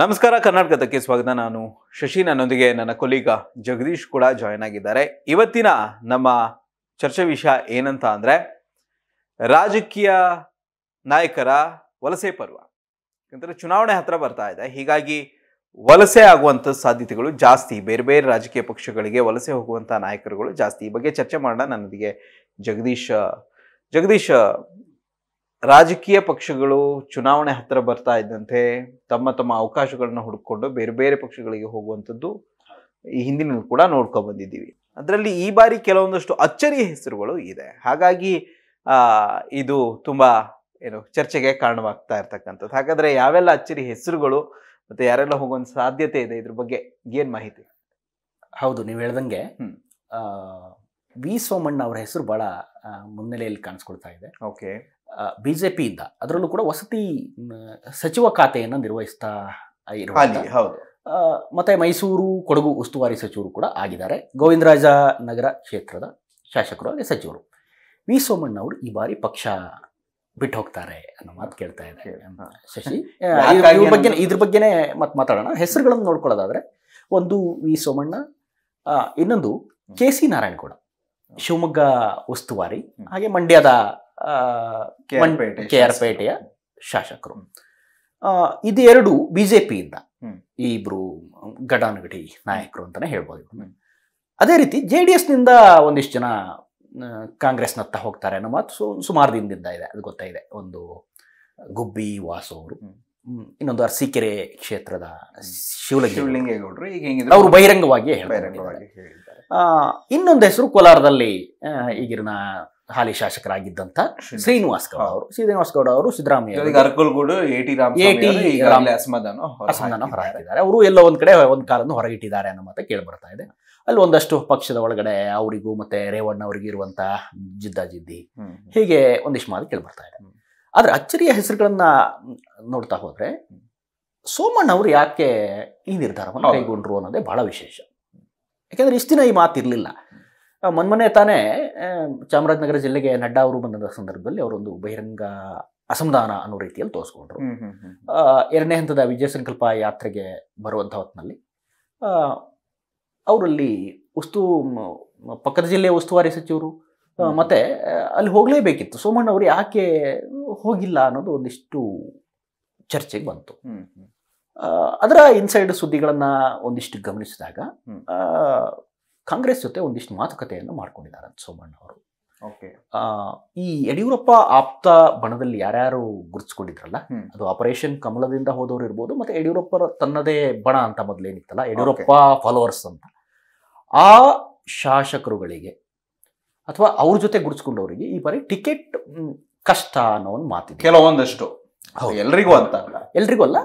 ನಮಸ್ಕಾರ ಕರ್ನಾಟಕದಕ್ಕೆ ಸ್ವಾಗತ ನಾನು ಶಶಿ ನನ್ನೊಂದಿಗೆ ನನ್ನ ಕೊಲೀಗ ಜಗದೀಶ್ ಕೂಡ ಜಾಯ್ನ್ ಆಗಿದ್ದಾರೆ ಇವತ್ತಿನ ನಮ್ಮ ಚರ್ಚೆ ವಿಷಯ ಏನಂತ ಅಂದರೆ ರಾಜಕೀಯ ನಾಯಕರ ವಲಸೆ ಪರ್ವ ಯಾಕಂದರೆ ಚುನಾವಣೆ ಹತ್ರ ಬರ್ತಾ ಇದೆ ಹೀಗಾಗಿ ವಲಸೆ ಆಗುವಂಥ ಸಾಧ್ಯತೆಗಳು ಜಾಸ್ತಿ ಬೇರೆ ಬೇರೆ ರಾಜಕೀಯ ಪಕ್ಷಗಳಿಗೆ ವಲಸೆ ಹೋಗುವಂಥ ನಾಯಕರುಗಳು ಜಾಸ್ತಿ ಈ ಬಗ್ಗೆ ಚರ್ಚೆ ಮಾಡೋಣ ನನ್ನೊಂದಿಗೆ ಜಗದೀಶ್ ಜಗದೀಶ್ ರಾಜಕೀಯ ಪಕ್ಷಗಳು ಚುನಾವಣೆ ಹತ್ತಿರ ಬರ್ತಾ ಇದ್ದಂತೆ ತಮ್ಮ ತಮ್ಮ ಅವಕಾಶಗಳನ್ನು ಹುಡ್ಕೊಂಡು ಬೇರೆ ಬೇರೆ ಪಕ್ಷಗಳಿಗೆ ಹೋಗುವಂಥದ್ದು ಈ ಹಿಂದಿನ ಕೂಡ ನೋಡ್ಕೊ ಬಂದಿದ್ದೀವಿ ಅದರಲ್ಲಿ ಈ ಬಾರಿ ಕೆಲವೊಂದಷ್ಟು ಅಚ್ಚರಿಯ ಹೆಸರುಗಳು ಇದೆ ಹಾಗಾಗಿ ಇದು ತುಂಬ ಏನು ಚರ್ಚೆಗೆ ಕಾರಣವಾಗ್ತಾ ಇರ್ತಕ್ಕಂಥದ್ದು ಹಾಗಾದರೆ ಯಾವೆಲ್ಲ ಅಚ್ಚರಿ ಹೆಸರುಗಳು ಮತ್ತು ಯಾರೆಲ್ಲ ಹೋಗುವಂಥ ಸಾಧ್ಯತೆ ಇದೆ ಇದ್ರ ಬಗ್ಗೆ ಏನು ಮಾಹಿತಿ ಹೌದು ನೀವು ಹೇಳ್ದಂಗೆ ವಿ ಸೋಮಣ್ಣ ಅವರ ಹೆಸರು ಭಾಳ ಮುನ್ನೆಲೆಯಲ್ಲಿ ಕಾಣಿಸ್ಕೊಳ್ತಾ ಇದೆ ಓಕೆ ಬಿ ಜೆ ಪಿಯಿಂದ ಅದರಲ್ಲೂ ಕೂಡ ವಸತಿ ಸಚಿವ ಖಾತೆಯನ್ನು ನಿರ್ವಹಿಸ್ತಾ ಇರುವ ಮತ್ತೆ ಮೈಸೂರು ಕೊಡಗು ಉಸ್ತುವಾರಿ ಸಚಿವರು ಕೂಡ ಆಗಿದ್ದಾರೆ ಗೋವಿಂದರಾಜ ನಗರ ಕ್ಷೇತ್ರದ ಶಾಸಕರು ಹಾಗೆ ಸಚಿವರು ವಿ ಸೋಮಣ್ಣ ಅವರು ಈ ಬಾರಿ ಪಕ್ಷ ಬಿಟ್ಟು ಹೋಗ್ತಾರೆ ಅನ್ನೋ ಮಾತು ಕೇಳ್ತಾ ಇದೆ ಶಶಿ ಇದ್ರ ಬಗ್ಗೆ ಇದ್ರ ಬಗ್ಗೆನೇ ಮತ್ತೆ ಮಾತಾಡೋಣ ಹೆಸರುಗಳನ್ನು ನೋಡ್ಕೊಳ್ಳೋದಾದ್ರೆ ಒಂದು ವಿ ಸೋಮಣ್ಣ ಇನ್ನೊಂದು ಕೆ ಸಿ ನಾರಾಯಣಗೌಡ ಶಿವಮೊಗ್ಗ ಉಸ್ತುವಾರಿ ಹಾಗೆ ಮಂಡ್ಯದ ಕೆ ಆರ್ ಪೇಟೆಯ ಶಾಸಕರು ಇದು ಎರಡು ಇಂದ ಈ ಇಬ್ರು ಘಟಾನುಘಟಿ ನಾಯಕರು ಅಂತಾನೆ ಹೇಳ್ಬೋದು ಅದೇ ರೀತಿ ಜೆ ಡಿ ಎಸ್ನಿಂದ ಒಂದಿಷ್ಟು ಜನ ಕಾಂಗ್ರೆಸ್ನತ್ತ ಹೋಗ್ತಾರೆ ಅನ್ನೋ ಮಾತು ಸುಮಾರು ದಿನದಿಂದ ಇದೆ ಅದು ಗೊತ್ತಾಗಿದೆ ಒಂದು ಗುಬ್ಬಿ ವಾಸು ಅವರು ಇನ್ನೊಂದು ಅರಸೀಕೆರೆ ಕ್ಷೇತ್ರದ ಶಿವಲಿಂಗೇಗೌಡರು ಈಗ ಅವರು ಬಹಿರಂಗವಾಗಿ ಹೇಳ್ತಾರೆ ಇನ್ನೊಂದು ಹೆಸರು ಕೋಲಾರದಲ್ಲಿ ಈಗಿನ ಹಾಲಿ ಶಾಸಕರಾಗಿದ್ದಂತ ಶ್ರೀನಿವಾಸ್ ಗೌಡ ಅವರು ಶ್ರೀನಿವಾಸ್ ಗೌಡ ಅವರು ಸಿದ್ದರಾಮಯ್ಯ ಅಸಮಾಧಾನ ಹೊರಗಿಟ್ಟಿದ್ದಾರೆ ಅವರು ಎಲ್ಲ ಒಂದ್ ಕಡೆ ಒಂದ್ ಕಾಲನ್ನು ಹೊರಗಿಟ್ಟಿದ್ದಾರೆ ಅನ್ನೋ ಮಾತಾ ಕೇಳಿ ಬರ್ತಾ ಇದೆ ಅಲ್ಲಿ ಒಂದಷ್ಟು ಪಕ್ಷದ ಒಳಗಡೆ ಅವರಿಗೂ ಮತ್ತೆ ರೇವಣ್ಣ ಇರುವಂತ ಇರುವಂತಹ ಜಿದ್ದಿ ಹೀಗೆ ಒಂದಿಷ್ಟು ಮಾತು ಕೇಳಿ ಬರ್ತಾ ಇದೆ ಆದ್ರೆ ಅಚ್ಚರಿಯ ಹೆಸರುಗಳನ್ನ ನೋಡ್ತಾ ಹೋದ್ರೆ ಸೋಮಣ್ಣ ಅವರು ಯಾಕೆ ಈ ನಿರ್ಧಾರವನ್ನು ಕೈಗೊಂಡ್ರು ಅನ್ನೋದೇ ಬಹಳ ವಿಶೇಷ ಯಾಕೆಂದ್ರೆ ಇಷ್ಟಿನ ಈ ಮಾತಿರ್ಲಿಲ್ಲ ಮೊನ್ಮೊನ್ನೆ ತಾನೇ ಚಾಮರಾಜನಗರ ಜಿಲ್ಲೆಗೆ ನಡ್ಡಾ ಅವರು ಬಂದ ಸಂದರ್ಭದಲ್ಲಿ ಅವರೊಂದು ಬಹಿರಂಗ ಅಸಮಾಧಾನ ಅನ್ನೋ ರೀತಿಯಲ್ಲಿ ತೋರಿಸ್ಕೊಂಡ್ರು ಎರಡನೇ ಹಂತದ ವಿಜಯ ಸಂಕಲ್ಪ ಯಾತ್ರೆಗೆ ಬರುವಂಥ ಹೊತ್ತಿನಲ್ಲಿ ಅವರಲ್ಲಿ ಉಸ್ತು ಪಕ್ಕದ ಜಿಲ್ಲೆಯ ಉಸ್ತುವಾರಿ ಸಚಿವರು ಮತ್ತೆ ಅಲ್ಲಿ ಹೋಗಲೇಬೇಕಿತ್ತು ಸೋಮಣ್ಣ ಅವರು ಯಾಕೆ ಹೋಗಿಲ್ಲ ಅನ್ನೋದು ಒಂದಿಷ್ಟು ಚರ್ಚೆಗೆ ಬಂತು ಅದರ ಇನ್ಸೈಡ್ ಸುದ್ದಿಗಳನ್ನು ಒಂದಿಷ್ಟು ಗಮನಿಸಿದಾಗ ಕಾಂಗ್ರೆಸ್ ಜೊತೆ ಒಂದಿಷ್ಟು ಮಾತುಕತೆಯನ್ನು ಮಾಡ್ಕೊಂಡಿದ್ದಾರೆ ಸೋಮಣ್ಣ ಅವರು ಓಕೆ ಈ ಯಡಿಯೂರಪ್ಪ ಆಪ್ತ ಬಣದಲ್ಲಿ ಯಾರ್ಯಾರು ಗುರುತಿಸ್ಕೊಂಡಿದ್ರಲ್ಲ ಅದು ಆಪರೇಷನ್ ಕಮಲದಿಂದ ಹೋದವರು ಇರ್ಬೋದು ಮತ್ತೆ ಯಡಿಯೂರಪ್ಪ ತನ್ನದೇ ಬಣ ಅಂತ ಮೊದಲೇನಿತ್ತಲ್ಲ ಯಡಿಯೂರಪ್ಪ ಫಾಲೋವರ್ಸ್ ಅಂತ ಆ ಶಾಸಕರುಗಳಿಗೆ ಅಥವಾ ಅವ್ರ ಜೊತೆ ಗುರುತಿಸ್ಕೊಂಡವರಿಗೆ ಈ ಬಾರಿ ಟಿಕೆಟ್ ಕಷ್ಟ ಅನ್ನೋ ಒಂದು ಮಾತಿದೆ ಕೆಲವೊಂದಷ್ಟು ಎಲ್ರಿಗೂ ಅಂತ ಎಲ್ರಿಗೂ ಅಲ್ಲ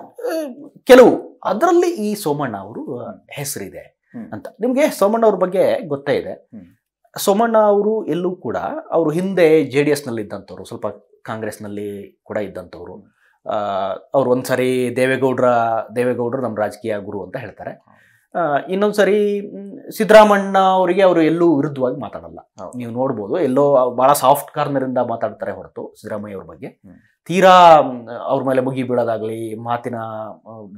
ಕೆಲವು ಅದರಲ್ಲಿ ಈ ಸೋಮಣ್ಣ ಅವರು ಹೆಸರಿದೆ ಅಂತ ನಿಮಗೆ ಸೋಮಣ್ಣ ಅವ್ರ ಬಗ್ಗೆ ಗೊತ್ತೇ ಇದೆ ಸೋಮಣ್ಣ ಅವರು ಎಲ್ಲೂ ಕೂಡ ಅವರು ಹಿಂದೆ ಜೆ ಡಿ ಎಸ್ನಲ್ಲಿ ಇದ್ದಂಥವ್ರು ಸ್ವಲ್ಪ ಕಾಂಗ್ರೆಸ್ನಲ್ಲಿ ಕೂಡ ಇದ್ದಂಥವ್ರು ಅವ್ರು ಒಂದ್ಸರಿ ದೇವೇಗೌಡರ ದೇವೇಗೌಡರು ನಮ್ಮ ರಾಜಕೀಯ ಗುರು ಅಂತ ಹೇಳ್ತಾರೆ ಇನ್ನೊಂದು ಸರಿ ಸಿದ್ದರಾಮಣ್ಣ ಅವರಿಗೆ ಅವರು ಎಲ್ಲೂ ವಿರುದ್ಧವಾಗಿ ಮಾತಾಡಲ್ಲ ನೀವು ನೋಡ್ಬೋದು ಎಲ್ಲೋ ಭಾಳ ಸಾಫ್ಟ್ ಕಾರ್ನರಿಂದ ಮಾತಾಡ್ತಾರೆ ಹೊರತು ಸಿದ್ದರಾಮಯ್ಯ ಅವ್ರ ಬಗ್ಗೆ ತೀರಾ ಅವ್ರ ಮೇಲೆ ಮುಗಿ ಬೀಳೋದಾಗಲಿ ಮಾತಿನ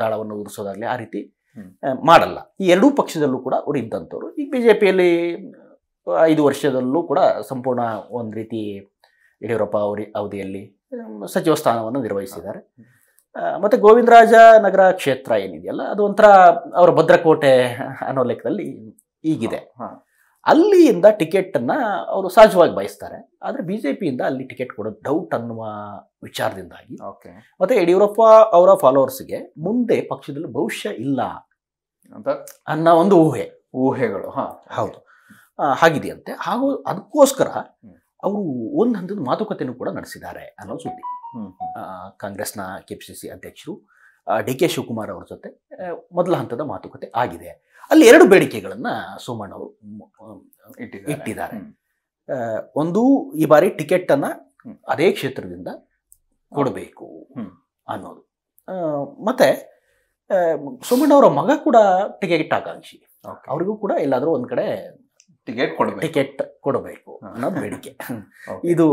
ದಾಳವನ್ನು ಉರಿಸೋದಾಗಲಿ ಆ ರೀತಿ ಮಾಡಲ್ಲ ಈ ಎರಡೂ ಪಕ್ಷದಲ್ಲೂ ಕೂಡ ಅವರು ಇದ್ದಂಥವ್ರು ಈಗ ಬಿ ಜೆ ಪಿಯಲ್ಲಿ ಐದು ವರ್ಷದಲ್ಲೂ ಕೂಡ ಸಂಪೂರ್ಣ ಒಂದು ರೀತಿ ಯಡಿಯೂರಪ್ಪ ಅವರಿ ಅವಧಿಯಲ್ಲಿ ಸಚಿವ ಸ್ಥಾನವನ್ನು ನಿರ್ವಹಿಸಿದ್ದಾರೆ ಮತ್ತು ಗೋವಿಂದರಾಜ ನಗರ ಕ್ಷೇತ್ರ ಏನಿದೆಯಲ್ಲ ಅದು ಒಂಥರ ಅವರ ಭದ್ರಕೋಟೆ ಅನ್ನೋ ಲೆಕ್ಕದಲ್ಲಿ ಈಗಿದೆ ಅಲ್ಲಿಯಿಂದ ಟಿಕೆಟನ್ನು ಅವರು ಸಹಜವಾಗಿ ಬಯಸ್ತಾರೆ ಆದರೆ ಬಿ ಜೆ ಪಿಯಿಂದ ಅಲ್ಲಿ ಟಿಕೆಟ್ ಕೊಡೋದು ಡೌಟ್ ಅನ್ನುವ ವಿಚಾರದಿಂದಾಗಿ ಓಕೆ ಮತ್ತು ಯಡಿಯೂರಪ್ಪ ಅವರ ಫಾಲೋವರ್ಸ್ಗೆ ಮುಂದೆ ಪಕ್ಷದಲ್ಲಿ ಭವಿಷ್ಯ ಇಲ್ಲ ಅಂತ ಅನ್ನೋ ಒಂದು ಊಹೆ ಊಹೆಗಳು ಹಾಂ ಹೌದು ಹಾಗಿದೆಯಂತೆ ಹಾಗೂ ಅದಕ್ಕೋಸ್ಕರ ಅವರು ಒಂದು ಹಂತದ ಮಾತುಕತೆಯನ್ನು ಕೂಡ ನಡೆಸಿದ್ದಾರೆ ಅನ್ನೋ ಸುದ್ದಿ ಕಾಂಗ್ರೆಸ್ನ ಕೆ ಪಿ ಸಿ ಸಿ ಅಧ್ಯಕ್ಷರು ಡಿ ಕೆ ಶಿವಕುಮಾರ್ ಅವ್ರ ಜೊತೆ ಮೊದಲ ಹಂತದ ಮಾತುಕತೆ ಆಗಿದೆ ಅಲ್ಲಿ ಎರಡು ಬೇಡಿಕೆಗಳನ್ನು ಸೋಮಣ್ಣ ಅವರು ಇಟ್ಟಿದ್ದಾರೆ ಒಂದು ಈ ಬಾರಿ ಟಿಕೆಟ್ ಅನ್ನ ಅದೇ ಕ್ಷೇತ್ರದಿಂದ ಕೊಡಬೇಕು ಅನ್ನೋದು ಮತ್ತೆ ಸೋಮಣ್ಣ ಅವರ ಮಗ ಕೂಡ ಟಿಕೆಟ್ ಆಕಾಂಕ್ಷಿ ಅವರಿಗೂ ಕೂಡ ಎಲ್ಲಾದರೂ ಒಂದು ಕಡೆ ಟಿಕೆಟ್ ಕೊಡಬೇಕು ಟಿಕೆಟ್ ಕೊಡಬೇಕು ಅನ್ನೋದು ಬೇಡಿಕೆ ಇದು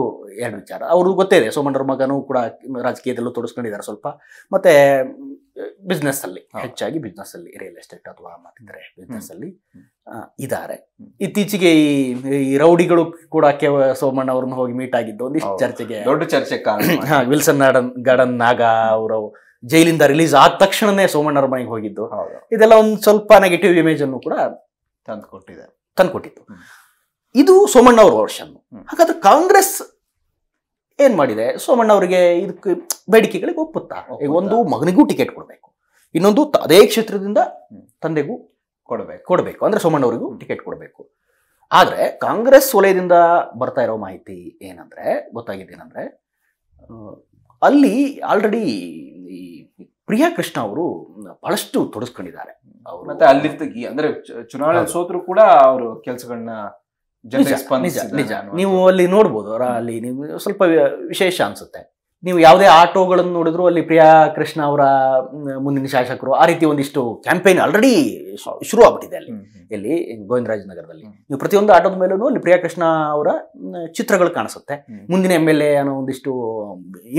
ಎರಡು ವಿಚಾರ ಅವರು ಗೊತ್ತೇ ಇದೆ ಸೋಮಣ್ಣರ ಮಗನೂ ಕೂಡ ರಾಜಕೀಯದಲ್ಲೂ ತೊಡಸ್ಕೊಂಡಿದ್ದಾರೆ ಸ್ವಲ್ಪ ಮತ್ತೆ ಬಿಸ್ನೆಸ್ ಅಲ್ಲಿ ಹೆಚ್ಚಾಗಿ ಬಿಸ್ನೆಸ್ ಅಲ್ಲಿ ರಿಯಲ್ ಎಸ್ಟೇಟ್ ಅಥವಾ ಮತ್ತಿದ್ರೆ ಬಿಸ್ನೆಸ್ ಅಲ್ಲಿ ಇದ್ದಾರೆ ಇತ್ತೀಚೆಗೆ ಈ ರೌಡಿಗಳು ಕೂಡ ಕೇವ ಸೋಮಣ್ಣ ಅವ್ರನ್ನ ಹೋಗಿ ಮೀಟ್ ಆಗಿದ್ದು ಒಂದಿಷ್ಟು ಚರ್ಚೆಗೆ ದೊಡ್ಡ ಚರ್ಚೆ ವಿಲ್ಸನ್ ಗಾರ್ಡನ್ ಗಾರ್ಡನ್ ನಾಗ ಅವರು ಜೈಲಿಂದ ರಿಲೀಸ್ ಆದ ತಕ್ಷಣನೇ ಸೋಮಣ್ಣರ ಮನೆಗೆ ಹೋಗಿದ್ದು ಇದೆಲ್ಲ ಒಂದು ಸ್ವಲ್ಪ ನೆಗೆಟಿವ್ ಇಮೇಜ್ ಅನ್ನು ಕೂಡ ತಂದು ಕೊಟ್ಟಿದೆ ತಂದುಕೊಟ್ಟಿತ್ತು ಇದು ಸೋಮಣ್ಣ ಅವರ ವರ್ಷನ್ ಹಾಗಾದ್ರೆ ಕಾಂಗ್ರೆಸ್ ಏನ್ ಮಾಡಿದೆ ಸೋಮಣ್ಣ ಅವರಿಗೆ ಇದಕ್ಕೆ ಬೇಡಿಕೆಗಳಿಗೆ ಒಪ್ಪುತ್ತಾ ಒಂದು ಮಗನಿಗೂ ಟಿಕೆಟ್ ಕೊಡಬೇಕು ಇನ್ನೊಂದು ಅದೇ ಕ್ಷೇತ್ರದಿಂದ ತಂದೆಗೂ ಕೊಡಬೇಕು ಕೊಡಬೇಕು ಅಂದ್ರೆ ಸೋಮಣ್ಣ ಅವರಿಗೂ ಟಿಕೆಟ್ ಕೊಡಬೇಕು ಆದರೆ ಕಾಂಗ್ರೆಸ್ ವಲಯದಿಂದ ಬರ್ತಾ ಇರೋ ಮಾಹಿತಿ ಏನಂದ್ರೆ ಏನಂದ್ರೆ ಅಲ್ಲಿ ಆಲ್ರೆಡಿ ಈ ಪ್ರಿಯಾ ಕೃಷ್ಣ ಅವರು ಬಹಳಷ್ಟು ತೊಡಸ್ಕೊಂಡಿದ್ದಾರೆ ಅವರು ಮತ್ತೆ ಅಲ್ಲಿರ್ತ ಅಂದ್ರೆ ಚುನಾವಣೆ ಸೋದ್ರೂ ಕೂಡ ಅವರು ಕೆಲಸಗಳನ್ನ ನಿಜ ನಿಜ ನೀವು ಅಲ್ಲಿ ನೋಡ್ಬೋದು ಅವರ ಅಲ್ಲಿ ನೀವು ಸ್ವಲ್ಪ ವಿಶೇಷ ಅನ್ಸುತ್ತೆ ನೀವು ಯಾವುದೇ ಆಟೋಗಳನ್ನು ನೋಡಿದ್ರು ಅಲ್ಲಿ ಪ್ರಿಯಾ ಕೃಷ್ಣ ಅವರ ಮುಂದಿನ ಶಾಸಕರು ಆ ರೀತಿ ಒಂದಿಷ್ಟು ಕ್ಯಾಂಪೇನ್ ಆಲ್ರೆಡಿ ಶುರು ಆಗ್ಬಿಟ್ಟಿದೆ ಅಲ್ಲಿ ಇಲ್ಲಿ ಗೋವಿಂದರಾಜನಗರದಲ್ಲಿ ನೀವು ಪ್ರತಿಯೊಂದು ಆಟೋದ ಮೇಲೂ ಅಲ್ಲಿ ಪ್ರಿಯಾ ಕೃಷ್ಣ ಅವರ ಚಿತ್ರಗಳು ಕಾಣಿಸುತ್ತೆ ಮುಂದಿನ ಎಮ್ ಎಲ್ ಎ ಅನ್ನೋ ಒಂದಿಷ್ಟು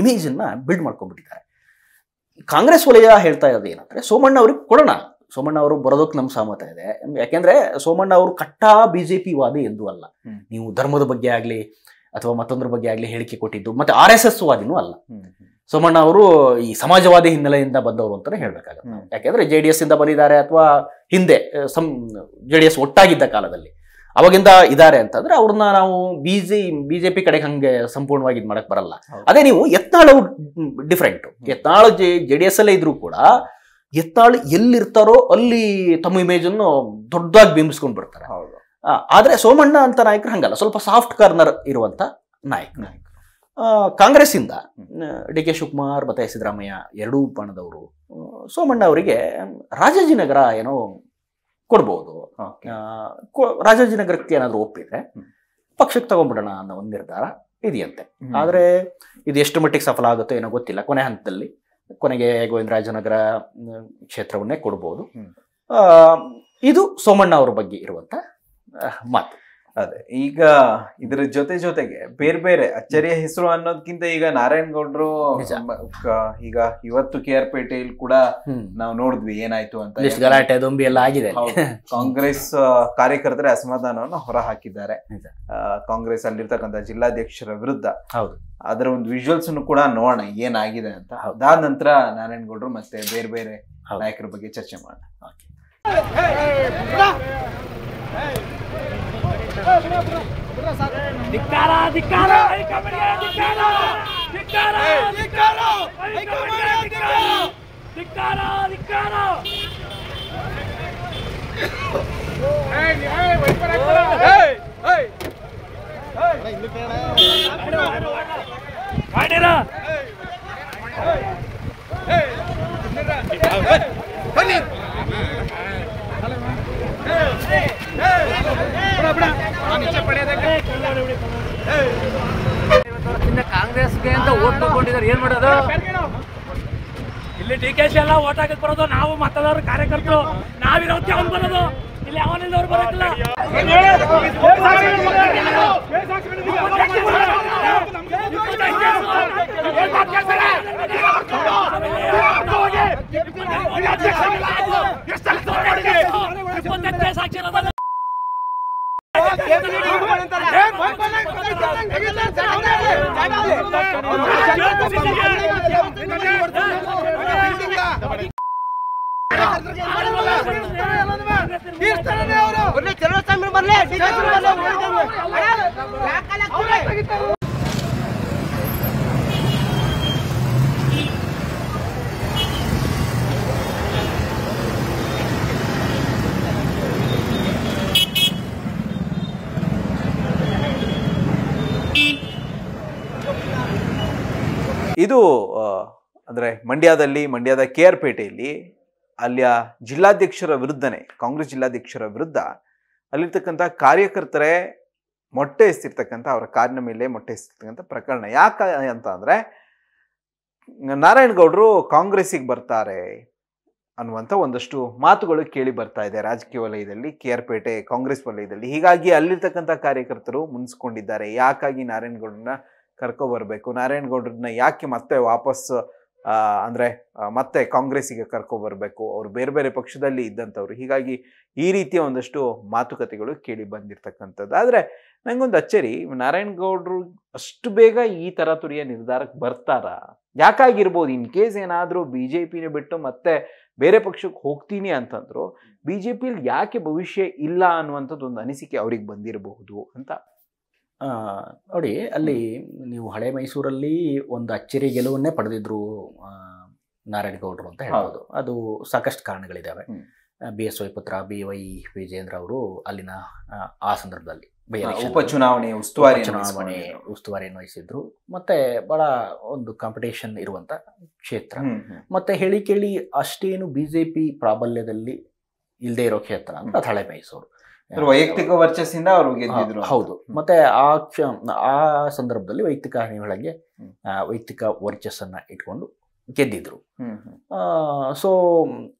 ಇಮೇಜನ್ನ ಬಿಲ್ಡ್ ಮಾಡ್ಕೊಂಡ್ಬಿಟ್ಟಿದ್ದಾರೆ ಕಾಂಗ್ರೆಸ್ ವಲಯ ಹೇಳ್ತಾ ಇರೋದು ಏನಂದ್ರೆ ಸೋಮಣ್ಣ ಅವ್ರಿಗೆ ಕೊಡೋಣ ಸೋಮಣ್ಣ ಅವರು ಬರೋದಕ್ಕೆ ನಮ್ಮ ಸಹಮತ ಇದೆ ಯಾಕೆಂದ್ರೆ ಸೋಮಣ್ಣ ಅವರು ಕಟ್ಟಾ ಬಿಜೆಪಿ ವಾದಿ ಎಂದೂ ಅಲ್ಲ ನೀವು ಧರ್ಮದ ಬಗ್ಗೆ ಆಗಲಿ ಅಥವಾ ಮತ್ತೊಂದ್ರ ಬಗ್ಗೆ ಆಗಲಿ ಹೇಳಿಕೆ ಕೊಟ್ಟಿದ್ದು ಮತ್ತೆ ಆರ್ ಎಸ್ ಎಸ್ ವಾದಿನೂ ಅಲ್ಲ ಸೋಮಣ್ಣ ಅವರು ಈ ಸಮಾಜವಾದಿ ಹಿನ್ನೆಲೆಯಿಂದ ಬಂದವರು ಅಂತಾನೆ ಹೇಳ್ಬೇಕಾಗತ್ತೆ ಯಾಕೆಂದ್ರೆ ಜೆ ಡಿ ಎಸ್ ಇಂದ ಬಂದಿದ್ದಾರೆ ಅಥವಾ ಹಿಂದೆ ಸಂ ಜೆ ಒಟ್ಟಾಗಿದ್ದ ಕಾಲದಲ್ಲಿ ಅವಾಗಿಂದ ಇದ್ದಾರೆ ಅಂತಂದ್ರೆ ಅವ್ರನ್ನ ನಾವು ಬಿಜೆ ಬಿಜೆಪಿ ಕಡೆಗೆ ಹಂಗೆ ಸಂಪೂರ್ಣವಾಗಿ ಇದು ಮಾಡಕ್ ಬರಲ್ಲ ಅದೇ ನೀವು Yatnal different Yatnal J J D S ಅಲ್ಲೇ ಇದ್ರು ಕೂಡ ಎತ್ತಾಳು ಎಲ್ಲಿರ್ತಾರೋ ಅಲ್ಲಿ ತಮ್ಮ ಇಮೇಜ್ ಅನ್ನು ದೊಡ್ಡದಾಗಿ ಬಿಂಬಿಸ್ಕೊಂಡು ಬರ್ತಾರೆ ಆದ್ರೆ ಸೋಮಣ್ಣ ಅಂತ ನಾಯಕರು ಹಂಗಲ್ಲ ಸ್ವಲ್ಪ ಸಾಫ್ಟ್ ಕಾರ್ನರ್ ಇರುವಂತ ನಾಯಕ ಕಾಂಗ್ರೆಸ್ ಇಂದ ಡಿ ಕೆ ಶಿವಕುಮಾರ್ ಮತ್ತೆ ಸಿದ್ದರಾಮಯ್ಯ ಎರಡೂ ಬಣದವರು ಸೋಮಣ್ಣ ಅವರಿಗೆ ರಾಜಾಜಿನಗರ ಏನೋ ಕೊಡ್ಬೋದು ರಾಜಾಜಿನಗರಕ್ಕೆ ಏನಾದರೂ ಒಪ್ಪಿದ್ರೆ ಪಕ್ಷಕ್ಕೆ ತಗೊಂಡ್ಬಿಡೋಣ ಅನ್ನೋ ಒಂದು ನಿರ್ಧಾರ ಇದೆಯಂತೆ ಆದರೆ ಇದು ಎಷ್ಟು ಮಟ್ಟಿಗೆ ಸಫಲ ಆಗುತ್ತೋ ಏನೋ ಗೊತ್ತಿಲ್ಲ ಕೊನೆ ಹಂತದಲ್ಲಿ ಕೊನೆಗೆ ಗೋವಿಂದರಾಜನಗರ ಕ್ಷೇತ್ರವನ್ನೇ ಕೊಡ್ಬೋದು ಇದು ಸೋಮಣ್ಣ ಅವರ ಬಗ್ಗೆ ಇರುವಂತ ಮಾತು ಅದೇ ಈಗ ಇದರ ಜೊತೆ ಜೊತೆಗೆ ಬೇರೆ ಬೇರೆ ಅಚ್ಚರಿಯ ಹೆಸರು ಅನ್ನೋದಕ್ಕಿಂತ ಈಗ ನಾರಾಯಣ್ ಗೌಡ್ರು ಈಗ ಇವತ್ತು ಕೆ ಆರ್ ಪೇಟೆಲ್ ಕೂಡ ನಾವು ನೋಡಿದ್ವಿ ಏನಾಯ್ತು ಅಂತ ಗಲಾಟೆ ದೊಂಬಿ ಎಲ್ಲ ಆಗಿದೆ ಕಾಂಗ್ರೆಸ್ ಕಾರ್ಯಕರ್ತರ ಅಸಮಾಧಾನವನ್ನು ಹೊರ ಹಾಕಿದ್ದಾರೆ ಕಾಂಗ್ರೆಸ್ ಅಲ್ಲಿರ್ತಕ್ಕಂಥ ಜಿಲ್ಲಾಧ್ಯಕ್ಷರ ವಿರುದ್ಧ ಹೌದು ಅದರ ಒಂದು ವಿಜುವಲ್ಸ್ ಕೂಡ ನೋಡೋಣ ಏನಾಗಿದೆ ಅಂತ ಅದಾದ ನಂತರ ನಾರಾಯಣ್ ಗೌಡ್ರು ಮತ್ತೆ ಬೇರೆ ಬೇರೆ ನಾಯಕರ ಬಗ್ಗೆ ಚರ್ಚೆ ಮಾಡೋಣ ಧಿಕ್ಕಾರ ಧಿಕ್ಕಾರ ಹೈಕಮಾಂಡ್ಗೆ ಧಿಕ್ಕಾರ ಧಿಕ್ಕಾರ ಧಿಕ್ಕಾರ ಹೈಕಮಾಂಡ್ಗೆ ಧಿಕ್ಕಾರ ಧಿಕ್ಕಾರ ಧಿಕ್ಕಾರ ಏಯ್ ಏಯ್ ವೈಪರ ಏಯ್ ಏಯ್ ಇಲ್ಲಿ ಬೇಡ ಮಾಡಿರ ಏಯ್ ಏಯ್ ಬನ್ನಿ ಕಾಂಗ್ರೆಸ್ಗೆ ಅಂತ ಓಟ್ ತಗೊಂಡಿದ್ದಾರೆ ಏನ್ ಮಾಡೋದು ಇಲ್ಲಿ ಡಿ ಕೆ ಸಿ ಎಲ್ಲ ಓಟ್ ಹಾಕಕ್ ಬರೋದು ನಾವು ಮತದಾರರು ಕಾರ್ಯಕರ್ತರು ನಾವಿರೋದಕ್ಕೆ ಅವ್ನು ಬರೋದು ಇಲ್ಲಿ ಅವನಿಂದ ಅವ್ರು ಬರೋದಿಲ್ಲ ಇಪ್ಪತ್ತೈದು ಬರ್ಲೇ ಬರ್ಲೇ ಇದು ಅಂದರೆ ಮಂಡ್ಯದಲ್ಲಿ ಮಂಡ್ಯದ ಕೆ ಆರ್ ಪೇಟೆಯಲ್ಲಿ ಅಲ್ಲಿಯ ಜಿಲ್ಲಾಧ್ಯಕ್ಷರ ವಿರುದ್ಧನೇ ಕಾಂಗ್ರೆಸ್ ಜಿಲ್ಲಾಧ್ಯಕ್ಷರ ವಿರುದ್ಧ ಅಲ್ಲಿರ್ತಕ್ಕಂಥ ಕಾರ್ಯಕರ್ತರೇ ಮೊಟ್ಟೆ ಎಸ್ತಿರ್ತಕ್ಕಂಥ ಅವರ ಕಾರಿನ ಮೇಲೆ ಮೊಟ್ಟೆ ಎಸ್ತಿರ್ತಕ್ಕಂಥ ಪ್ರಕರಣ ಯಾಕೆ ಅಂತ ಅಂದರೆ ನಾರಾಯಣಗೌಡರು ಕಾಂಗ್ರೆಸ್ಸಿಗೆ ಬರ್ತಾರೆ ಅನ್ನುವಂಥ ಒಂದಷ್ಟು ಮಾತುಗಳು ಕೇಳಿ ಬರ್ತಾ ಇದೆ ರಾಜಕೀಯ ವಲಯದಲ್ಲಿ ಕೆ ಆರ್ ಪೇಟೆ ಕಾಂಗ್ರೆಸ್ ವಲಯದಲ್ಲಿ ಹೀಗಾಗಿ ಅಲ್ಲಿರ್ತಕ್ಕಂಥ ಕಾರ್ಯಕರ್ತರು ಮುನ್ಸ್ಕೊಂಡಿದ್ದಾರೆ ಯಾಕಾಗಿ ನಾರಾಯಣಗೌಡನ್ನ ಕರ್ಕೊಬರ್ಬೇಕು ನಾರಾಯಣ್ ಗೌಡ್ರನ್ನ ಯಾಕೆ ಮತ್ತೆ ವಾಪಸ್ ಅಂದರೆ ಮತ್ತೆ ಕಾಂಗ್ರೆಸ್ಸಿಗೆ ಕರ್ಕೊಬರ್ಬೇಕು ಅವರು ಬೇರೆ ಬೇರೆ ಪಕ್ಷದಲ್ಲಿ ಇದ್ದಂಥವ್ರು ಹೀಗಾಗಿ ಈ ರೀತಿಯ ಒಂದಷ್ಟು ಮಾತುಕತೆಗಳು ಕೇಳಿ ಬಂದಿರತಕ್ಕಂಥದ್ದು ಆದರೆ ನಂಗೊಂದು ಅಚ್ಚರಿ ನಾರಾಯಣ್ ಗೌಡ್ರು ಅಷ್ಟು ಬೇಗ ಈ ಥರ ತುರಿಯ ನಿರ್ಧಾರಕ್ಕೆ ಬರ್ತಾರಾ ಯಾಕಾಗಿರ್ಬೋದು ಇನ್ ಕೇಸ್ ಏನಾದರೂ ಬಿ ಜೆ ಪಿನ ಬಿಟ್ಟು ಮತ್ತೆ ಬೇರೆ ಪಕ್ಷಕ್ಕೆ ಹೋಗ್ತೀನಿ ಅಂತಂದ್ರು ಬಿ ಜೆ ಪಿಲಿ ಯಾಕೆ ಭವಿಷ್ಯ ಇಲ್ಲ ಅನ್ನುವಂಥದ್ದು ಒಂದು ಅನಿಸಿಕೆ ಅವ್ರಿಗೆ ಬಂದಿರಬಹುದು ಅಂತ ನೋಡಿ ಅಲ್ಲಿ ನೀವು ಹಳೆ ಮೈಸೂರಲ್ಲಿ ಒಂದು ಅಚ್ಚರಿ ಗೆಲುವನ್ನೇ ಪಡೆದಿದ್ರು ನಾರಾಯಣಗೌಡರು ಅಂತ ಹೇಳ್ಬೋದು ಅದು ಸಾಕಷ್ಟು ಕಾರಣಗಳಿದ್ದಾವೆ ಬಿ ಎಸ್ ವೈ ಪುತ್ರ ಬಿ ವೈ ವಿಜೇಂದ್ರ ಅವರು ಅಲ್ಲಿನ ಆ ಸಂದರ್ಭದಲ್ಲಿ ಉಪಚುನಾವಣೆ ಉಸ್ತುವಾರಿ ಚುನಾವಣೆ ಉಸ್ತುವಾರಿಯನ್ನು ವಹಿಸಿದ್ರು ಮತ್ತೆ ಬಹಳ ಒಂದು ಕಾಂಪಿಟೇಷನ್ ಇರುವಂತ ಕ್ಷೇತ್ರ ಮತ್ತೆ ಹೇಳಿ ಕೇಳಿ ಅಷ್ಟೇನು ಬಿಜೆಪಿ ಪ್ರಾಬಲ್ಯದಲ್ಲಿ ಇಲ್ಲದೆ ಇರೋ ಕ್ಷೇತ್ರ ಅಂತ ಹಳೆ ಮೈಸೂರು ವೈಯಕ್ತಿಕ ವರ್ಚಸ್ಸಿಂದ ಅವರು ಗೆದ್ದಿದ್ರು ಹೌದು ಮತ್ತೆ ಆ ಕ್ಷ ಆ ಸಂದರ್ಭದಲ್ಲಿ ವೈಯಕ್ತಿಕ ಹಾನಿಗಳಿಗೆ ವೈಯಕ್ತಿಕ ವರ್ಚಸ್ಸನ್ನ ಇಟ್ಕೊಂಡು ಗೆದ್ದಿದ್ರು ಸೊ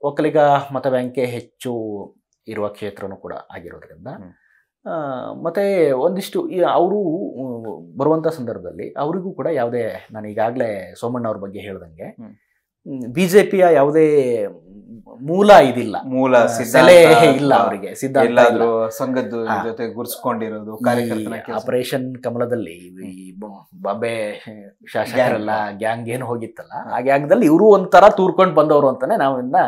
ಒಕ್ಕಲಿಗ ಮತ ಬ್ಯಾಂಕೆ ಹೆಚ್ಚು ಇರುವ ಕ್ಷೇತ್ರನೂ ಕೂಡ ಆಗಿರೋದ್ರಿಂದ ಮತ್ತೆ ಒಂದಿಷ್ಟು ಅವರು ಬರುವಂತ ಸಂದರ್ಭದಲ್ಲಿ ಅವರಿಗೂ ಕೂಡ ಯಾವುದೇ ನಾನು ಈಗಾಗಲೇ ಸೋಮಣ್ಣ ಅವ್ರ ಬಗ್ಗೆ ಹೇಳ್ದಂಗೆ ಬಿ ಜೆ ಪಿಯ ಯಾವುದೇ ಮೂಲ ಇದಿಲ್ಲ ಮೂಲ ಇಲ್ಲ ಅವರಿಗೆ ಸಂಘದ್ದು ಜೊತೆ ಆಪರೇಷನ್ ಕಮಲದಲ್ಲಿ ಈ ಬಾಂಬೆ ಶಾಸಕರೆಲ್ಲ ಗ್ಯಾಂಗ್ ಏನು ಹೋಗಿತ್ತಲ್ಲ ಆ ಗ್ಯಾಂಗ್ದಲ್ಲಿ ಇವರು ಒಂಥರ ತೂರ್ಕೊಂಡು ಬಂದವರು ಅಂತಾನೆ ನಾವಿನ್ನ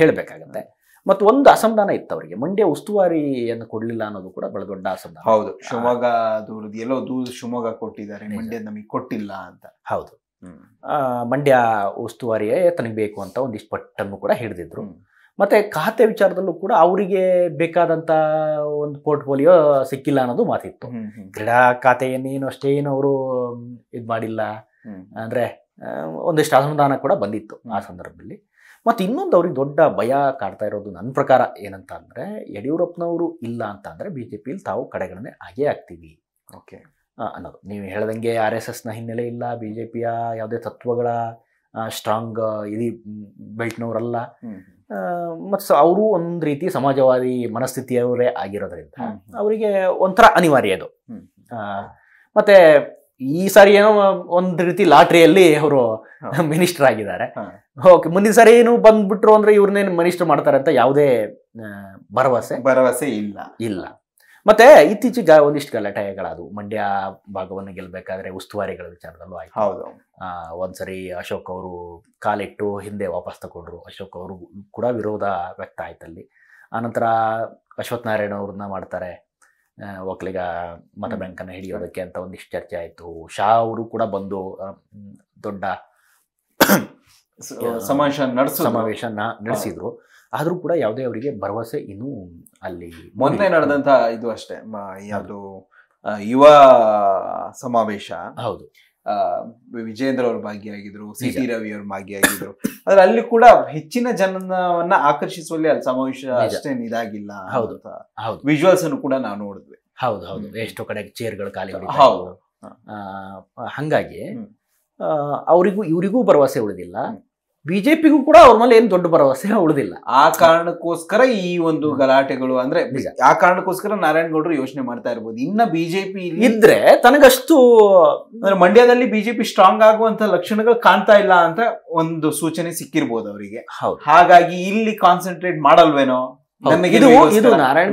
ಹೇಳಬೇಕಾಗತ್ತೆ ಮತ್ತು ಒಂದು ಅಸಮಾಧಾನ ಇತ್ತು ಅವರಿಗೆ ಮಂಡ್ಯ ಉಸ್ತುವಾರಿಯನ್ನು ಕೊಡಲಿಲ್ಲ ಅನ್ನೋದು ಕೂಡ ಬಹಳ ದೊಡ್ಡ ಅಸಮಾಧಾನ ಹೌದು ಶಿವಮೊಗ್ಗ ಎಲ್ಲೋ ದೂರ ಶಿವಮೊಗ್ಗ ಕೊಟ್ಟಿದ್ದಾರೆ ಮಂಡ್ಯ ನಮಗೆ ಕೊಟ್ಟಿಲ್ಲ ಅಂತ ಹೌದು ಮಂಡ್ಯ ಉಸ್ತುವಾರಿಯೇ ತನಗೆ ಬೇಕು ಅಂತ ಒಂದಿಷ್ಟು ಪಟ್ಟನ್ನು ಕೂಡ ಹಿಡಿದಿದ್ರು ಮತ್ತು ಖಾತೆ ವಿಚಾರದಲ್ಲೂ ಕೂಡ ಅವರಿಗೆ ಬೇಕಾದಂಥ ಒಂದು ಪೋರ್ಟ್ಫೋಲಿಯೋ ಸಿಕ್ಕಿಲ್ಲ ಅನ್ನೋದು ಮಾತಿತ್ತು ಕ್ರೀಡಾ ಖಾತೆಯನ್ನೇನು ಏನು ಅವರು ಇದು ಮಾಡಿಲ್ಲ ಅಂದರೆ ಒಂದಿಷ್ಟು ಅನುದಾನ ಕೂಡ ಬಂದಿತ್ತು ಆ ಸಂದರ್ಭದಲ್ಲಿ ಮತ್ತು ಇನ್ನೊಂದು ಅವ್ರಿಗೆ ದೊಡ್ಡ ಭಯ ಕಾಡ್ತಾ ಇರೋದು ನನ್ನ ಪ್ರಕಾರ ಏನಂತ ಅಂದರೆ ಯಡಿಯೂರಪ್ಪನವರು ಇಲ್ಲ ಅಂತ ಅಂದರೆ ಬಿ ಜೆ ಪಿಲಿ ತಾವು ಕಡೆಗಳನ್ನೇ ಆಗೇ ಆಗ್ತೀವಿ ಓಕೆ ಅನ್ನೋದು ನೀವು ಹೇಳ್ದಂಗೆ ಆರ್ ಎಸ್ ಎಸ್ನ ಹಿನ್ನೆಲೆ ಇಲ್ಲ ಬಿ ಜೆ ಪಿಯ ಯಾವುದೇ ತತ್ವಗಳ ಸ್ಟ್ರಾಂಗ್ ಇದು ಬೆಲ್ಟ್ನವರಲ್ಲ ಮತ್ತು ಅವರು ಒಂದು ರೀತಿ ಸಮಾಜವಾದಿ ಮನಸ್ಥಿತಿಯವರೇ ಆಗಿರೋದ್ರಿಂದ ಅವರಿಗೆ ಒಂಥರ ಅನಿವಾರ್ಯ ಅದು ಮತ್ತೆ ಈ ಸಾರಿ ಏನೋ ಒಂದು ರೀತಿ ಲಾಟ್ರಿಯಲ್ಲಿ ಅವರು ಮಿನಿಸ್ಟರ್ ಆಗಿದ್ದಾರೆ ಓಕೆ ಮುಂದಿನ ಸಾರಿ ಏನು ಬಂದ್ಬಿಟ್ರು ಅಂದ್ರೆ ಇವ್ರನ್ನೇನು ಮಿನಿಸ್ಟರ್ ಮಾಡ್ತಾರೆ ಅಂತ ಯಾವುದೇ ಭರವಸೆ ಭರವಸೆ ಇಲ್ಲ ಇಲ್ಲ ಮತ್ತೆ ಇತ್ತೀಚೆಗೆ ಒಂದಿಷ್ಟು ಗಲಾಟೆಗಳಾದವು ಮಂಡ್ಯ ಭಾಗವನ್ನು ಗೆಲ್ಲಬೇಕಾದ್ರೆ ಉಸ್ತುವಾರಿಗಳ ವಿಚಾರದಲ್ಲೂ ಆಯ್ತು ಹೌದು ಒಂದ್ಸರಿ ಅಶೋಕ್ ಅವರು ಕಾಲಿಟ್ಟು ಹಿಂದೆ ವಾಪಸ್ ತಗೊಂಡ್ರು ಅಶೋಕ್ ಅವರು ಕೂಡ ವಿರೋಧ ವ್ಯಕ್ತ ಆಯ್ತಲ್ಲಿ ಆನಂತರ ಅಶ್ವಥ್ ನಾರಾಯಣ ಅವ್ರನ್ನ ಮಾಡ್ತಾರೆ ಒಕ್ಕಲಿಗ ಮತ ಬ್ಯಾಂಕನ್ನು ಹಿಡಿಯೋದಕ್ಕೆ ಅಂತ ಒಂದಿಷ್ಟು ಚರ್ಚೆ ಆಯಿತು ಶಾ ಅವರು ಕೂಡ ಬಂದು ದೊಡ್ಡ ಸಮಾವೇಶ ನಡೆಸಿದ್ರು ಆದರೂ ಕೂಡ ಯಾವುದೇ ಅವರಿಗೆ ಭರವಸೆ ಇನ್ನೂ ಅಲ್ಲಿ ಮೊನ್ನೆ ನಡೆದಂತ ಇದು ಅಷ್ಟೇ ಯಾವುದು ಯುವ ಸಮಾವೇಶ ಹೌದು ವಿಜೇಂದ್ರ ಅವರು ಭಾಗಿಯಾಗಿದ್ರು ಸಿ ಟಿ ರವಿ ಅವರು ಭಾಗಿಯಾಗಿದ್ರು ಆದ್ರೆ ಅಲ್ಲಿ ಕೂಡ ಹೆಚ್ಚಿನ ಜನವನ್ನ ಆಕರ್ಷಿಸುವಲ್ಲಿ ಅಲ್ಲಿ ಸಮಾವೇಶ ಅಷ್ಟೇನು ಇದಾಗಿಲ್ಲ ಹೌದು ಹೌದು ವಿಜುವಲ್ಸ್ ಅನ್ನು ಕೂಡ ನಾವು ನೋಡಿದ್ವಿ ಹೌದು ಹೌದು ಎಷ್ಟೋ ಕಡೆ ಚೇರ್ಗಳು ಖಾಲಿ ಹೌದು ಹಂಗಾಗಿ ಅವರಿಗೂ ಇವರಿಗೂ ಭರವಸೆ ಉಳಿದಿಲ್ಲ ಬಿಜೆಪಿಗೂ ಕೂಡ ಅವ್ರ ಮೇಲೆ ಏನು ದೊಡ್ಡ ಭರವಸೆ ಉಳಿದಿಲ್ಲ ಆ ಕಾರಣಕ್ಕೋಸ್ಕರ ಈ ಒಂದು ಗಲಾಟೆಗಳು ಅಂದ್ರೆ ಆ ಕಾರಣಕ್ಕೋಸ್ಕರ ನಾರಾಯಣ ಗೌಡರು ಯೋಚನೆ ಮಾಡ್ತಾ ಇರ್ಬೋದು ಇನ್ನ ಬಿಜೆಪಿ ಇದ್ರೆ ತನಗಷ್ಟು ಅಂದ್ರೆ ಮಂಡ್ಯದಲ್ಲಿ ಬಿಜೆಪಿ ಸ್ಟ್ರಾಂಗ್ ಆಗುವಂತ ಲಕ್ಷಣಗಳು ಕಾಣ್ತಾ ಇಲ್ಲ ಅಂತ ಒಂದು ಸೂಚನೆ ಸಿಕ್ಕಿರ್ಬೋದು ಅವರಿಗೆ ಹಾಗಾಗಿ ಇಲ್ಲಿ ಕಾನ್ಸಂಟ್ರೇಟ್ ಮಾಡಲ್ವೇನೋ ಇದು ಇದು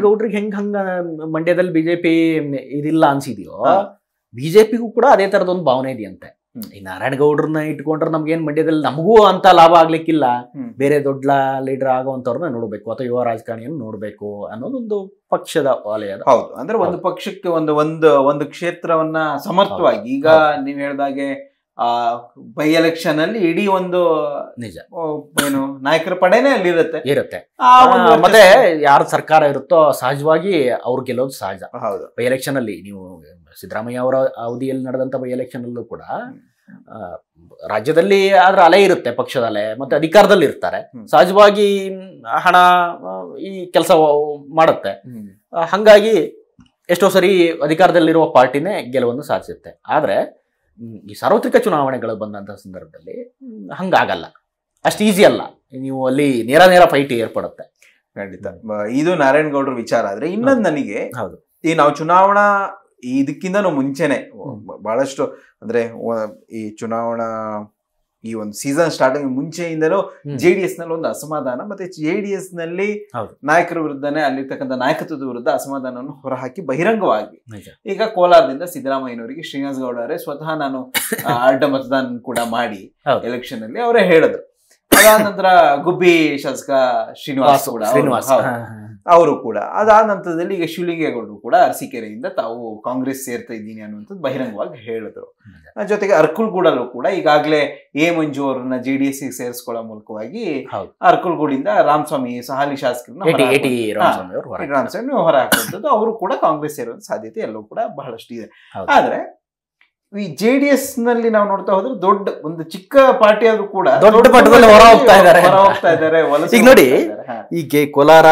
ಗೌಡರಿಗೆ ಹೆಂಗ್ ಹಂಗ ಮಂಡ್ಯದಲ್ಲಿ ಬಿಜೆಪಿ ಇದಿಲ್ಲ ಅನ್ಸಿದ್ಯೋ ಬಿಜೆಪಿಗೂ ಕೂಡ ಅದೇ ತರದೊಂದು ಭಾವನೆ ಇದೆಯಂತೆ ಈ ಗೌಡ್ರನ್ನ ಇಟ್ಕೊಂಡ್ರೆ ಏನ್ ಮಂಡ್ಯದಲ್ಲಿ ನಮಗೂ ಅಂತ ಲಾಭ ಆಗ್ಲಿಕ್ಕಿಲ್ಲ ಬೇರೆ ದೊಡ್ಡ ಲೀಡರ್ ಆಗುವಂತವ್ರನ್ನ ನೋಡಬೇಕು ಅಥವಾ ಯುವ ರಾಜಕಾರಣಿಯನ್ನು ನೋಡಬೇಕು ಅನ್ನೋದೊಂದು ಪಕ್ಷದ ವಲಯದ ಹೌದು ಅಂದ್ರೆ ಒಂದು ಪಕ್ಷಕ್ಕೆ ಒಂದು ಒಂದು ಒಂದು ಕ್ಷೇತ್ರವನ್ನ ಸಮರ್ಥವಾಗಿ ಈಗ ನೀವು ಹೇಳ್ದಾಗೆ ಬೈ ಎಲೆಕ್ಷನ್ ಅಲ್ಲಿ ಇಡೀ ಒಂದು ನಿಜ ಏನು ನಾಯಕರ ಪಡೆನೆ ಅಲ್ಲಿ ಇರುತ್ತೆ ಇರುತ್ತೆ ಮತ್ತೆ ಯಾರು ಸರ್ಕಾರ ಇರುತ್ತೋ ಸಹಜವಾಗಿ ಅವ್ರು ಗೆಲ್ಲೋದು ಸಹಜ ಹೌದು ಬೈ ಎಲೆಕ್ಷನ್ ಅಲ್ಲಿ ನೀವು ಸಿದ್ದರಾಮಯ್ಯ ಅವರ ಅವಧಿಯಲ್ಲಿ ನಡೆದಂತ ಬೈ ಎಲೆಕ್ಷನ್ ಅಲ್ಲೂ ಕೂಡ ರಾಜ್ಯದಲ್ಲಿ ಆದ್ರ ಅಲೆ ಇರುತ್ತೆ ಪಕ್ಷದ ಅಲೆ ಮತ್ತೆ ಅಧಿಕಾರದಲ್ಲಿ ಇರ್ತಾರೆ ಸಹಜವಾಗಿ ಹಣ ಈ ಕೆಲಸ ಮಾಡುತ್ತೆ ಹಂಗಾಗಿ ಎಷ್ಟೋ ಸರಿ ಅಧಿಕಾರದಲ್ಲಿರುವ ಪಾರ್ಟಿನೇ ಗೆಲುವನ್ನು ಸಾಧಿಸುತ್ತೆ ಆದ್ರೆ ಈ ಸಾರ್ವತ್ರಿಕ ಚುನಾವಣೆಗಳು ಬಂದಂತಹ ಸಂದರ್ಭದಲ್ಲಿ ಹಂಗಾಗಲ್ಲ ಅಷ್ಟು ಈಸಿ ಅಲ್ಲ ನೀವು ಅಲ್ಲಿ ನೇರ ನೇರ ಫೈಟ್ ಏರ್ಪಡುತ್ತೆ ಖಂಡಿತ ಇದು ನಾರಾಯಣಗೌಡರ ವಿಚಾರ ಆದ್ರೆ ಇನ್ನೊಂದು ನನಗೆ ಹೌದು ಈ ನಾವು ಚುನಾವಣಾ ಇದಕ್ಕಿಂತ ಮುಂಚೆನೆ ಬಹಳಷ್ಟು ಅಂದ್ರೆ ಈ ಚುನಾವಣಾ ಈ ಒಂದು ಸೀಸನ್ ಆಗಿ ಮುಂಚೆಯಿಂದಲೂ ಜೆ ಡಿ ಎಸ್ ನಲ್ಲಿ ಒಂದು ಅಸಮಾಧಾನ ಮತ್ತೆ ಜೆ ಡಿ ಎಸ್ ನಲ್ಲಿ ನಾಯಕರ ವಿರುದ್ಧನೇ ಅಲ್ಲಿರ್ತಕ್ಕಂಥ ನಾಯಕತ್ವದ ವಿರುದ್ಧ ಅಸಮಾಧಾನವನ್ನು ಹೊರಹಾಕಿ ಬಹಿರಂಗವಾಗಿ ಈಗ ಕೋಲಾರದಿಂದ ಸಿದ್ದರಾಮಯ್ಯನವರಿಗೆ ಶ್ರೀನಿವಾಸ ಗೌಡ ಅವರೇ ಸ್ವತಃ ನಾನು ಅಡ್ಡ ಮತದಾನ ಕೂಡ ಮಾಡಿ ಎಲೆಕ್ಷನ್ ಅಲ್ಲಿ ಅವರೇ ಹೇಳಿದ್ರು ಅದಾದ ನಂತರ ಗುಬ್ಬಿ ಶಾಸಕ ಶ್ರೀನಿವಾಸ ಗೌಡ ಅವರು ಕೂಡ ಅದಾದ ನಂತರದಲ್ಲಿ ಈಗ ಶಿವಲಿಂಗೇಗೌಡರು ಕೂಡ ಅರಸಿಕೆರೆಯಿಂದ ತಾವು ಕಾಂಗ್ರೆಸ್ ಸೇರ್ತಾ ಇದ್ದೀನಿ ಅನ್ನುವಂಥದ್ದು ಬಹಿರಂಗವಾಗಿ ಹೇಳಿದ್ರು ಜೊತೆಗೆ ಅರ್ಕುಲ್ಗೂಡಲ್ಲೂ ಕೂಡ ಈಗಾಗಲೇ ಎ ಮಂಜು ಅವರನ್ನ ಜೆ ಡಿ ಎಸ್ ಸೇರಿಸ್ಕೊಳ್ಳೋ ಮೂಲಕವಾಗಿ ಅರ್ಕುಲ್ಗೂಡಿಂದ ರಾಮಸ್ವಾಮಿ ಸಹಾಲಿ ಶಾಸಕರನ್ನ ಹೊರ ಹಾಕುವಂಥದ್ದು ಅವರು ಕೂಡ ಕಾಂಗ್ರೆಸ್ ಸೇರುವಂತ ಸಾಧ್ಯತೆ ಎಲ್ಲವೂ ಕೂಡ ಬಹಳಷ್ಟು ಇದೆ ಆದ್ರೆ ಈ ಜೆ ಡಿ ಎಸ್ ನಲ್ಲಿ ನಾವು ನೋಡ್ತಾ ಹೋದ್ರೆ ದೊಡ್ಡ ಒಂದು ಚಿಕ್ಕ ಪಾರ್ಟಿ ಆದ್ರೂ ಕೂಡ ದೊಡ್ಡ ಮಟ್ಟದಲ್ಲಿ ಹೊರ ಹೋಗ್ತಾ ಇದ್ದಾರೆ ಈಗ ನೋಡಿ ಈಗ ಕೋಲಾರ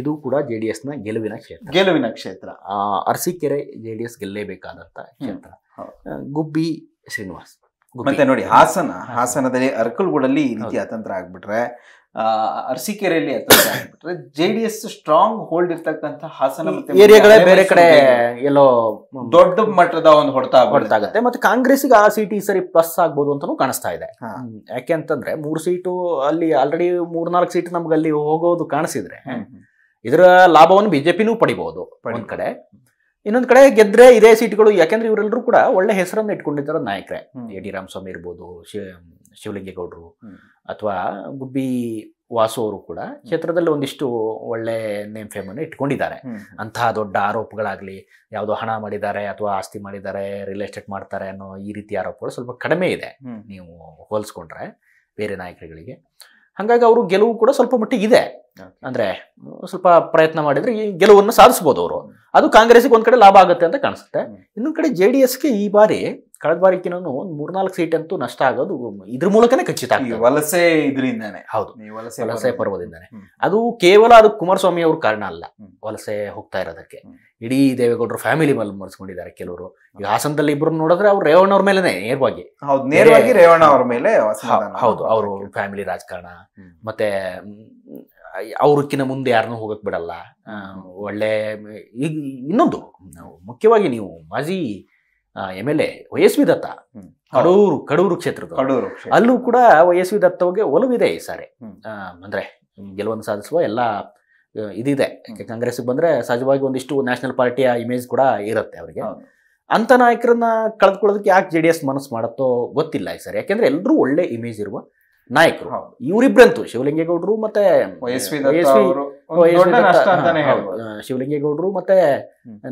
ಇದು ಕೂಡ ಜೆ ಡಿ ಎಸ್ ನ ಗೆಲುವಿನ ಕ್ಷೇತ್ರ ಗೆಲುವಿನ ಕ್ಷೇತ್ರ ಆ ಜೆ ಡಿ ಎಸ್ ಗೆಲ್ಲೇಬೇಕಾದಂತ ಕ್ಷೇತ್ರ ಗುಬ್ಬಿ ಶ್ರೀನಿವಾಸ್ ಮತ್ತೆ ನೋಡಿ ಹಾಸನ ಹಾಸನದಲ್ಲಿ ಅರ್ಕಲ್ಗೂಡಲ್ಲಿ ಈ ರೀತಿ ಅತಂತ್ರ ಆಗ್ಬಿಟ್ರೆ ಅರಸೀಕೆರೆಯಲ್ಲಿ ಅಥವಾ J D S strong hold ಇರ್ತಕ್ಕಂಥ ಹಾಸನ ಮತ್ತೆ ಬೇರೆ ಕಡೆ ಎಲ್ಲೋ ದೊಡ್ಡ ಮಟ್ಟದ ಒಂದು ಹೊಡೆತ ಹೊಡೆತಾಗುತ್ತೆ ಮತ್ತೆ ಕಾಂಗ್ರೆಸ್ಗೆ ಆ ಸೀಟ್ ಈ ಸರಿ ಪ್ಲಸ್ ಆಗ್ಬೋದು ಅಂತಾನೂ ಕಾಣಿಸ್ತಾ ಇದೆ ಯಾಕೆ ಅಂತಂದ್ರೆ ಮೂರು ಸೀಟು ಅಲ್ಲಿ ಆಲ್ರೆಡಿ ನಾಲ್ಕು ಸೀಟ್ ನಮ್ಗೆ ಅಲ್ಲಿ ಹೋಗೋದು ಕಾಣಿಸಿದ್ರೆ ಇದರ ಲಾಭವನ್ನು ಬಿಜೆಪಿನೂ ಪಡಿಬಹುದು ಒಂದ್ ಕಡೆ ಇನ್ನೊಂದು ಕಡೆ ಗೆದ್ರೆ ಇದೇ ಸೀಟ್ಗಳು ಯಾಕೆಂದ್ರೆ ಇವರೆಲ್ಲರೂ ಕೂಡ ಒಳ್ಳೆ ಹೆಸರನ್ನು ನಾಯಕ್ರೆ ನಾಯಕರೇ ಡಿ ರಾಮಸ್ವಾಮಿ ಇರ್ಬೋದು ಶಿವಲಿಂಗೇಗೌಡರು ಅಥವಾ ಗುಬ್ಬಿ ವಾಸು ಅವರು ಕೂಡ ಕ್ಷೇತ್ರದಲ್ಲಿ ಒಂದಿಷ್ಟು ಒಳ್ಳೆ ನೇಮ್ ಫೇಮ್ ಅನ್ನು ಇಟ್ಕೊಂಡಿದ್ದಾರೆ ಅಂತಹ ದೊಡ್ಡ ಆರೋಪಗಳಾಗ್ಲಿ ಯಾವುದೋ ಹಣ ಮಾಡಿದ್ದಾರೆ ಅಥವಾ ಆಸ್ತಿ ಮಾಡಿದ್ದಾರೆ ರಿಯಲ್ ಎಸ್ಟೇಟ್ ಮಾಡ್ತಾರೆ ಅನ್ನೋ ಈ ರೀತಿ ಆರೋಪಗಳು ಸ್ವಲ್ಪ ಕಡಿಮೆ ಇದೆ ನೀವು ಹೋಲಿಸ್ಕೊಂಡ್ರೆ ಬೇರೆ ನಾಯಕರುಗಳಿಗೆ ಹಾಗಾಗಿ ಅವರು ಗೆಲುವು ಕೂಡ ಸ್ವಲ್ಪ ಮಟ್ಟಿಗೆ ಇದೆ ಅಂದ್ರೆ ಸ್ವಲ್ಪ ಪ್ರಯತ್ನ ಮಾಡಿದ್ರೆ ಈ ಗೆಲುವನ್ನು ಸಾಧಿಸಬಹುದು ಅವರು ಅದು ಕಾಂಗ್ರೆಸ್ಗೆ ಒಂದ್ ಕಡೆ ಲಾಭ ಆಗುತ್ತೆ ಅಂತ ಕಾಣಿಸುತ್ತೆ ಇನ್ನೊಂದ್ ಕಡೆ ಜೆ ಡಿ ಎಸ್ಗೆ ಈ ಬಾರಿ ಕಳೆದ ಬಾರಿಕಿನೂ ಒಂದು ಮೂರ್ನಾಲ್ಕು ಸೀಟ್ ಅಂತೂ ನಷ್ಟ ಆಗೋದು ಇದ್ರ ಮೂಲಕನೇ ಖಚಿತ ವಲಸೆ ಇದರಿಂದಾನೆ ಹೌದು ವಲಸೆ ವಲಸೆ ಪರ್ವದಿಂದಾನೆ ಅದು ಕೇವಲ ಅದು ಕುಮಾರಸ್ವಾಮಿ ಅವ್ರ ಕಾರಣ ಅಲ್ಲ ವಲಸೆ ಹೋಗ್ತಾ ಇರೋದಕ್ಕೆ ಇಡೀ ದೇವೇಗೌಡರು ಫ್ಯಾಮಿಲಿ ಮೇಲೆ ಮರೆಸ್ಕೊಂಡಿದ್ದಾರೆ ಕೆಲವರು ಈ ಹಾಸನದಲ್ಲಿ ಇಬ್ಬರು ನೋಡಿದ್ರೆ ಅವ್ರು ರೇವಣ್ಣ ಅವ್ರ ಮೇಲೆನೆ ನೇರವಾಗಿ ಹೌದು ನೇರವಾಗಿ ರೇವಣ್ಣ ಅವ್ರ ಮೇಲೆ ಹೌದು ಅವರು ಫ್ಯಾಮಿಲಿ ರಾಜಕಾರಣ ಮತ್ತೆ ಅವ್ರಕ್ಕಿಂತ ಮುಂದೆ ಯಾರನ್ನೂ ಹೋಗಕ್ ಬಿಡಲ್ಲ ಒಳ್ಳೆ ಈಗ ಇನ್ನೊಂದು ಮುಖ್ಯವಾಗಿ ನೀವು ಮಾಜಿ M L A YSV Datta Kadur Kadur ಕ್ಷೇತ್ರದ ಕಡೂರು ಅಲ್ಲೂ ಕೂಡ ವೈಎಸ್ವಿ ಬಗ್ಗೆ ಒಲವಿದೆ ಈ ಸಾರಿ ಅಂದ್ರೆ ಗೆಲುವನ್ನು ಸಾಧಿಸುವ ಎಲ್ಲ ಇದಿದೆ ಕಾಂಗ್ರೆಸ್ಗೆ ಬಂದ್ರೆ ಸಹಜವಾಗಿ ಒಂದಿಷ್ಟು ನ್ಯಾಷನಲ್ ಪಾರ್ಟಿಯ ಇಮೇಜ್ ಕೂಡ ಇರುತ್ತೆ ಅವರಿಗೆ ಅಂತ ನಾಯಕರನ್ನ ಕಳೆದುಕೊಳ್ಳೋದಕ್ಕೆ ಯಾಕೆ ಜೆ ಡಿ ಎಸ್ ಮನಸ್ಸು ಮಾಡುತ್ತೋ ಗೊತ್ತಿಲ್ಲ ಈ ಸರಿ ಯಾಕೆಂದ್ರೆ ಎಲ್ಲರೂ ಒಳ್ಳೆ ಇಮೇಜ್ ಇರುವ ನಾಯಕರು ಇವರಿಬ್ರಂತೂ ಶಿವಲಿಂಗೇಗೌಡರು ಮತ್ತೆ ಶಿವಲಿಂಗೇಗೌಡರು ಮತ್ತೆ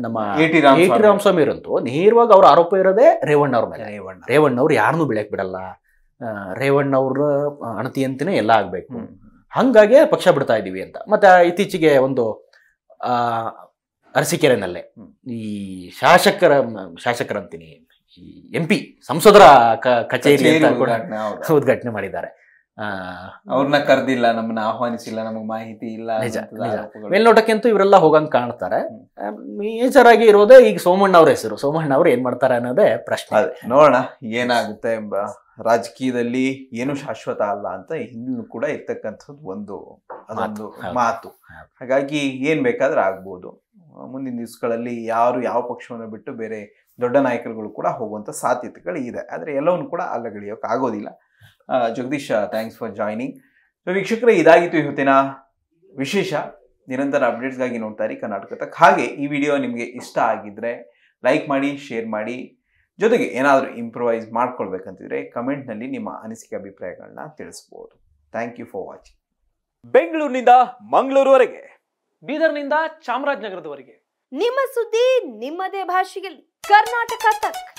ನಮ್ಮ ಟಿ ರಾಮಸ್ವಾಮಿ ಇರಂತೂ ನೇರವಾಗಿ ಅವ್ರ ಆರೋಪ ಇರೋದೇ ರೇವಣ್ಣ ಅವ್ರ ಮೇಲೆ ರೇವಣ್ಣ ರೇವಣ್ಣ ಅವ್ರು ಯಾರನ್ನು ಬೆಳೆಯಕ್ ಬಿಡಲ್ಲ ರೇವಣ್ಣ ಅವ್ರ ಅಣತಿಯಂತಿನೇ ಎಲ್ಲ ಆಗ್ಬೇಕು ಹಂಗಾಗಿ ಪಕ್ಷ ಬಿಡ್ತಾ ಇದೀವಿ ಅಂತ ಮತ್ತೆ ಇತ್ತೀಚೆಗೆ ಒಂದು ಅರಸಿಕೆರೆನಲ್ಲೇ ಈ ಶಾಸಕರ ಶಾಸಕರಂತೀನಿ ಎಂ ಪಿ ಸಂಸದರ ಕಚೇರಿ ಉದ್ಘಾಟನೆ ಮಾಡಿದ್ದಾರೆ ಅವ್ರನ್ನ ಕರೆದಿಲ್ಲ ನಮ್ಮನ್ನ ಆಹ್ವಾನಿಸಿಲ್ಲ ನಮಗ್ ಮಾಹಿತಿ ಇಲ್ಲ ಮೇಲ್ನೋಟಕ್ಕಿಂತೂ ಇವರೆಲ್ಲ ಹೋಗಂಗ್ ಕಾಣ್ತಾರೆ ಮೇಜರ್ ಆಗಿ ಇರೋದೇ ಈಗ ಸೋಮಣ್ಣ ಅವ್ರ ಹೆಸರು ಸೋಮಣ್ಣ ಅವ್ರು ಏನ್ ಮಾಡ್ತಾರೆ ಅನ್ನೋದೇ ಪ್ರಶ್ನೆ ನೋಡೋಣ ಏನಾಗುತ್ತೆ ಎಂಬ ರಾಜಕೀಯದಲ್ಲಿ ಏನು ಶಾಶ್ವತ ಅಲ್ಲ ಅಂತ ಹಿಂದಿನ ಕೂಡ ಇರ್ತಕ್ಕಂಥದ್ದು ಒಂದು ಅದೊಂದು ಮಾತು ಹಾಗಾಗಿ ಏನ್ ಬೇಕಾದ್ರೆ ಆಗ್ಬೋದು ಮುಂದಿನ ದಿವಸಗಳಲ್ಲಿ ಯಾರು ಯಾವ ಪಕ್ಷವನ್ನು ಬಿಟ್ಟು ಬೇರೆ ದೊಡ್ಡ ನಾಯಕರುಗಳು ಕೂಡ ಹೋಗುವಂತ ಸಾಧ್ಯತೆಗಳು ಇದೆ ಆದ್ರೆ ಎಲ್ಲವನ್ನು ಕೂಡ ಅಲ್ಲಗಳಿಯೋಕೆ ಆಗೋದಿಲ್ಲ ಜಗದೀಶ್ ಥ್ಯಾಂಕ್ಸ್ ಫಾರ್ ಜಾಯ್ನಿಂಗ್ ವೀಕ್ಷಕರೇ ಇದಾಗಿತ್ತು ಇವತ್ತಿನ ವಿಶೇಷ ನಿರಂತರ ಅಪ್ಡೇಟ್ಸ್ಗಾಗಿ ಇರಿ ಕರ್ನಾಟಕ ತಕ್ಕ ಹಾಗೆ ಈ ವಿಡಿಯೋ ನಿಮಗೆ ಇಷ್ಟ ಆಗಿದ್ರೆ ಲೈಕ್ ಮಾಡಿ ಶೇರ್ ಮಾಡಿ ಜೊತೆಗೆ ಏನಾದರೂ ಇಂಪ್ರೂವೈಸ್ ಮಾಡ್ಕೊಳ್ಬೇಕಂತಿದ್ರೆ ಕಮೆಂಟ್ನಲ್ಲಿ ನಿಮ್ಮ ಅನಿಸಿಕೆ ಅಭಿಪ್ರಾಯಗಳನ್ನ ತಿಳಿಸ್ಬೋದು ಥ್ಯಾಂಕ್ ಯು ಫಾರ್ ವಾಚಿಂಗ್ ಬೆಂಗಳೂರಿನಿಂದ ಮಂಗಳೂರುವರೆಗೆ ಬೀದರ್ನಿಂದ ಚಾಮರಾಜನಗರದವರೆಗೆ ನಿಮ್ಮ ಸುದ್ದಿ ನಿಮ್ಮದೇ ಭಾಷೆಯಲ್ಲಿ ಕರ್ನಾಟಕ ತಕ್